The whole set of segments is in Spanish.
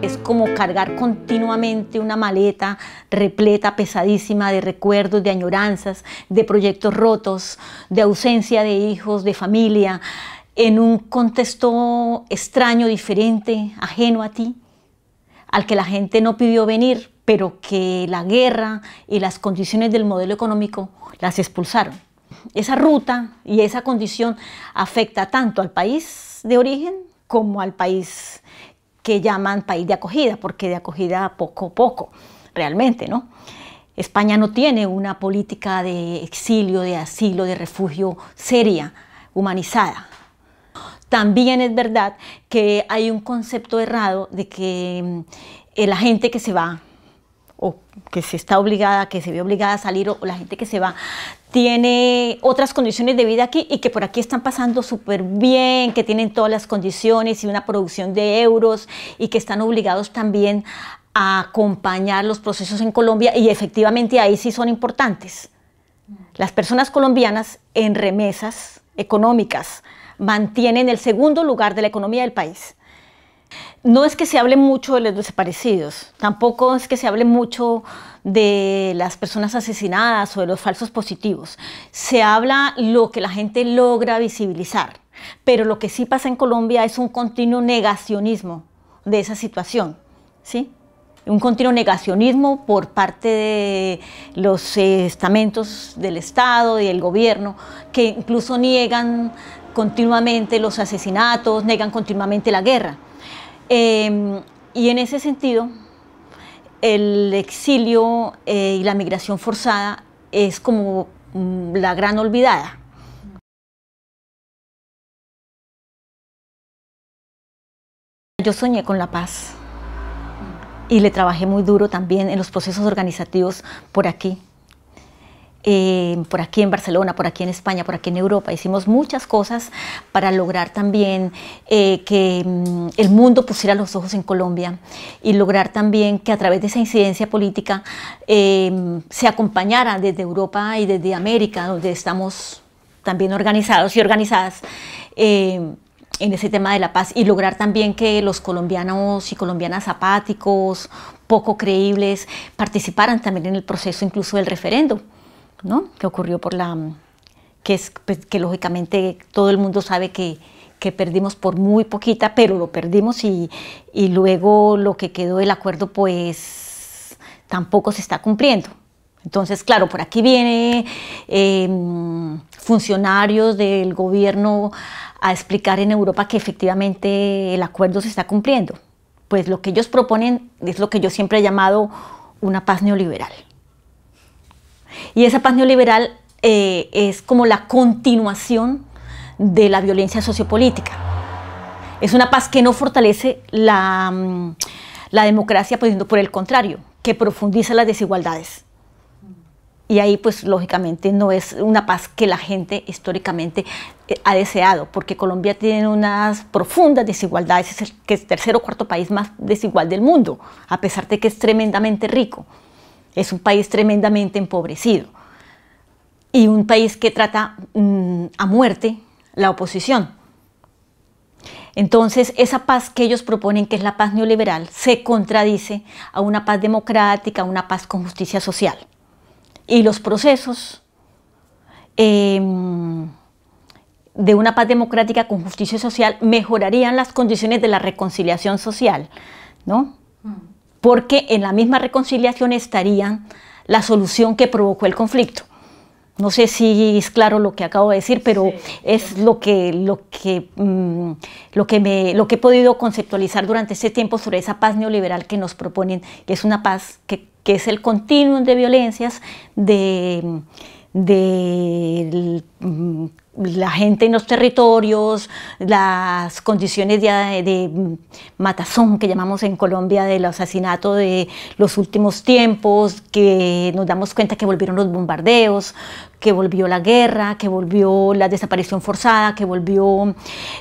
Es como cargar continuamente una maleta repleta, pesadísima de recuerdos, de añoranzas, de proyectos rotos, de ausencia de hijos, de familia, en un contexto extraño, diferente, ajeno a ti, al que la gente no pidió venir, pero que la guerra y las condiciones del modelo económico las expulsaron esa ruta y esa condición afecta tanto al país de origen como al país que llaman país de acogida, porque de acogida poco a poco, realmente, ¿no? España no tiene una política de exilio, de asilo, de refugio seria, humanizada. También es verdad que hay un concepto errado de que eh, la gente que se va o que se está obligada, que se ve obligada a salir, o la gente que se va, tiene otras condiciones de vida aquí y que por aquí están pasando súper bien, que tienen todas las condiciones y una producción de euros y que están obligados también a acompañar los procesos en Colombia y efectivamente ahí sí son importantes. Las personas colombianas en remesas económicas mantienen el segundo lugar de la economía del país. No es que se hable mucho de los desaparecidos, tampoco es que se hable mucho de las personas asesinadas o de los falsos positivos. Se habla lo que la gente logra visibilizar, pero lo que sí pasa en Colombia es un continuo negacionismo de esa situación, ¿sí? Un continuo negacionismo por parte de los estamentos del Estado y del gobierno que incluso niegan continuamente los asesinatos, negan continuamente la guerra. Em, y en ese sentido, el exilio eh, y la migración forzada es como mm, la gran olvidada. Yo soñé con la paz y le trabajé muy duro también en los procesos organizativos por aquí. Eh, por aquí en Barcelona, por aquí en España, por aquí en Europa. Hicimos muchas cosas para lograr también eh, que mm, el mundo pusiera los ojos en Colombia y lograr también que a través de esa incidencia política eh, se acompañara desde Europa y desde América, donde estamos también organizados y organizadas en ese tema de la paz y lograr también que los colombianos y colombianas apáticos, poco creíbles, participaran también en el proceso incluso del referendo que ocurrió por la... que, es, pues, que lógicamente todo el mundo sabe que, perdimos por muy poquita, pero lo perdimos y, luego lo que quedó del acuerdo pues tampoco se está cumpliendo. Entonces, claro, por aquí viene em, funcionarios del gobierno a explicar en Europa que efectivamente el acuerdo se está cumpliendo. Pues lo que ellos proponen es lo que yo siempre he llamado una paz neoliberal. Y esa paz neoliberal eh, es como la continuación de la violencia sociopolítica. Es una paz que no fortalece la, mm, democracia, pues, por el contrario, que profundiza las desigualdades. Y ahí, pues, lógicamente, no es una paz que la gente históricamente eh, ha deseado, porque Colombia tiene unas profundas desigualdades, es el, que es tercer o cuarto país más desigual del mundo, a pesar de que es tremendamente rico. Es un país tremendamente empobrecido y un país que trata mm, a muerte la oposición. Entonces, esa paz que ellos proponen, que es la paz neoliberal, se contradice a una paz democrática, a una paz con justicia social. Y los procesos em, de una paz democrática con justicia social mejorarían las condiciones de la reconciliación social, ¿no? Mm porque en la misma reconciliación estaría la solución que provocó el conflicto. No sé si es claro lo que acabo de decir, pero es lo que, lo, que, mm, lo, que me, lo que he podido conceptualizar durante este tiempo sobre esa paz neoliberal que nos proponen, que es una paz que, es el continuum de violencias, de, de mm, la gente en los territorios, las condiciones de, matazón que llamamos en Colombia del asesinato de los últimos tiempos, que nos damos cuenta que volvieron los bombardeos, que volvió la guerra, que volvió la desaparición forzada, que volvió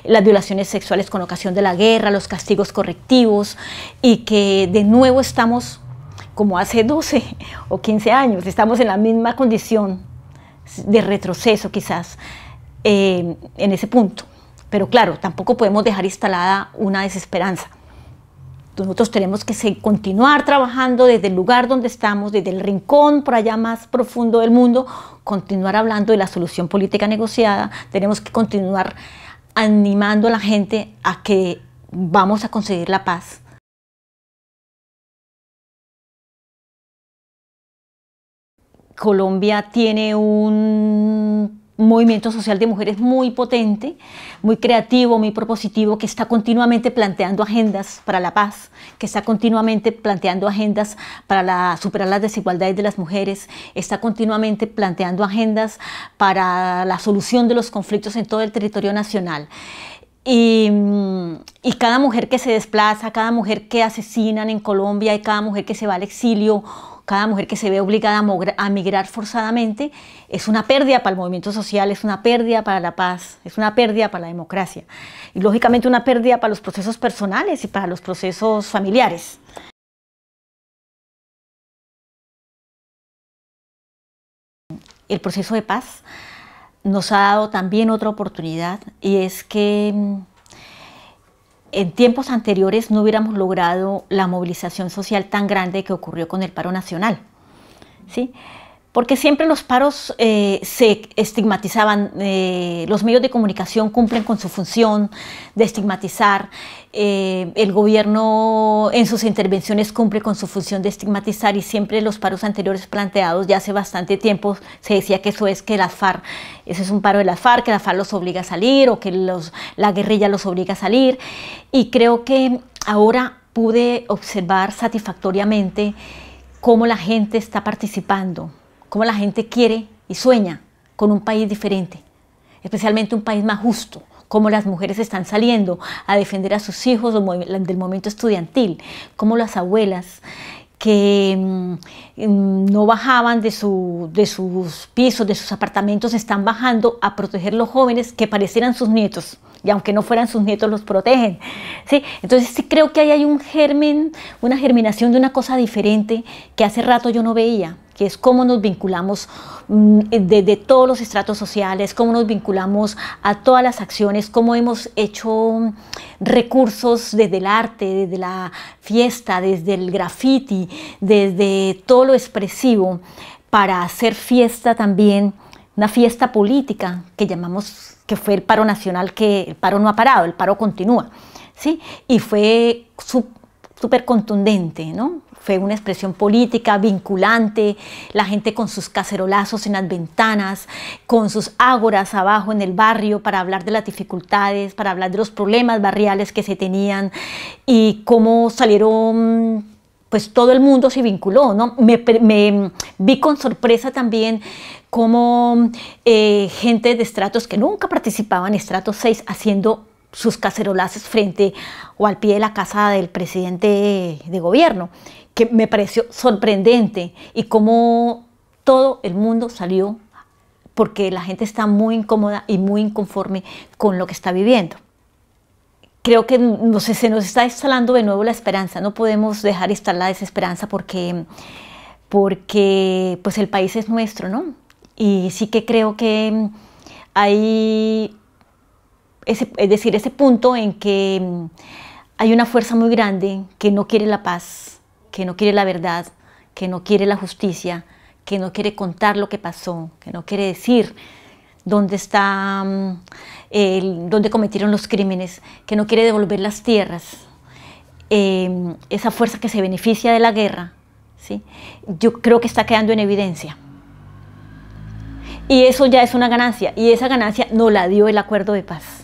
las violaciones sexuales con ocasión de la guerra, los castigos correctivos y que de nuevo estamos como hace 12 o 15 años, estamos en la misma condición de retroceso quizás eh, en ese punto. Pero claro, tampoco podemos dejar instalada una desesperanza. Nosotros tenemos que continuar trabajando desde el lugar donde estamos, desde el rincón por allá más profundo del mundo, continuar hablando de la solución política negociada, tenemos que continuar animando a la gente a que vamos a conseguir la paz. Colombia tiene un movimiento social de mujeres muy potente, muy creativo, muy propositivo, que está continuamente planteando agendas para la paz, que está continuamente planteando agendas para superar las desigualdades de las mujeres, está continuamente planteando agendas para la solución de los conflictos en todo el territorio nacional. Mm, y, cada mujer que se desplaza, cada mujer que asesinan en Colombia y cada mujer que se va al exilio, cada mujer que se ve obligada a migrar forzadamente, es una pérdida para el movimiento social, es una pérdida para la paz, es una pérdida para la democracia y lógicamente una pérdida para los procesos personales y para los procesos familiares. El proceso de paz nos ha dado también otra oportunidad y es que mm, en tiempos anteriores no hubiéramos logrado la movilización social tan grande que ocurrió con el paro nacional. ¿sí? porque siempre los paros eh, se estigmatizaban, eh, los medios de comunicación cumplen con su función de estigmatizar, eh, el gobierno en sus intervenciones cumple con su función de estigmatizar y siempre los paros anteriores planteados ya hace bastante tiempo se decía que eso es que la FARC, ese es un paro de las FARC, que las FARC los obliga a salir o que la guerrilla los obliga a salir y creo que ahora pude observar satisfactoriamente cómo la gente está participando cómo la gente quiere y sueña con un país diferente, especialmente un país más justo, cómo las mujeres están saliendo a defender a sus hijos del momento estudiantil, cómo las abuelas que mm, mm, no bajaban de, su, de sus pisos, de sus apartamentos, están bajando a proteger los jóvenes que parecieran sus nietos y aunque no fueran sus nietos los protegen. ¿sí? Entonces sí creo que ahí hay un germen, una germinación de una cosa diferente que hace rato yo no veía, que es cómo nos vinculamos desde mm, todos los estratos sociales, cómo nos vinculamos a todas las acciones, cómo hemos hecho mm, recursos desde el arte, desde la fiesta, desde el graffiti, desde todo lo expresivo para hacer fiesta también una fiesta política que llamamos, que fue el paro nacional, que el paro no ha parado, el paro continúa, ¿sí? Y fue súper contundente, ¿no? Fue una expresión política vinculante, la gente con sus cacerolazos en las ventanas, con sus ágoras abajo en el barrio para hablar de las dificultades, para hablar de los problemas barriales que se tenían y cómo salieron pues todo el mundo se vinculó, ¿no? Me, vi con sorpresa también como eh, gente de estratos que nunca participaban en estratos 6 haciendo sus cacerolazos frente o al pie de la casa del presidente de gobierno, que me pareció sorprendente y cómo todo el mundo salió porque la gente está muy incómoda y muy inconforme con lo que está viviendo creo que no se nos está instalando de nuevo la esperanza. No podemos dejar estar la desesperanza porque, porque pues el país es nuestro, ¿no? Y sí que creo que hay, ese, es decir, ese punto en que hay una fuerza muy grande que no quiere la paz, que no quiere la verdad, que no quiere la justicia, que no quiere contar lo que pasó, que no quiere decir donde, está, mm, el, donde cometieron los crímenes, que no quiere devolver las tierras, em, esa fuerza que se beneficia de la guerra, ¿sí? yo creo que está quedando en evidencia. Y eso ya es una ganancia, y esa ganancia no la dio el acuerdo de paz.